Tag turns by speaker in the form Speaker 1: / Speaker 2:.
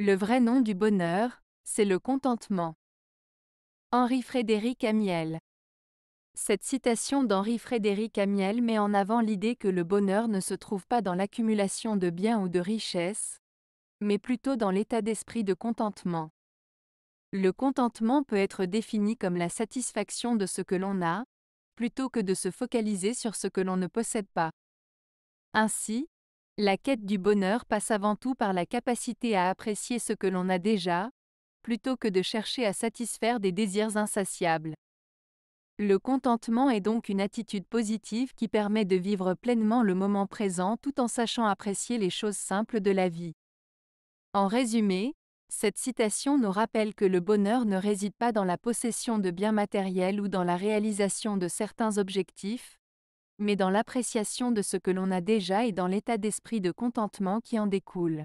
Speaker 1: Le vrai nom du bonheur, c'est le contentement. Henri Frédéric Amiel. Cette citation d'Henri Frédéric Amiel met en avant l'idée que le bonheur ne se trouve pas dans l'accumulation de biens ou de richesses, mais plutôt dans l'état d'esprit de contentement. Le contentement peut être défini comme la satisfaction de ce que l'on a, plutôt que de se focaliser sur ce que l'on ne possède pas. Ainsi, la quête du bonheur passe avant tout par la capacité à apprécier ce que l'on a déjà, plutôt que de chercher à satisfaire des désirs insatiables. Le contentement est donc une attitude positive qui permet de vivre pleinement le moment présent tout en sachant apprécier les choses simples de la vie. En résumé, cette citation nous rappelle que le bonheur ne réside pas dans la possession de biens matériels ou dans la réalisation de certains objectifs, mais dans l'appréciation de ce que l'on a déjà et dans l'état d'esprit de contentement qui en découle.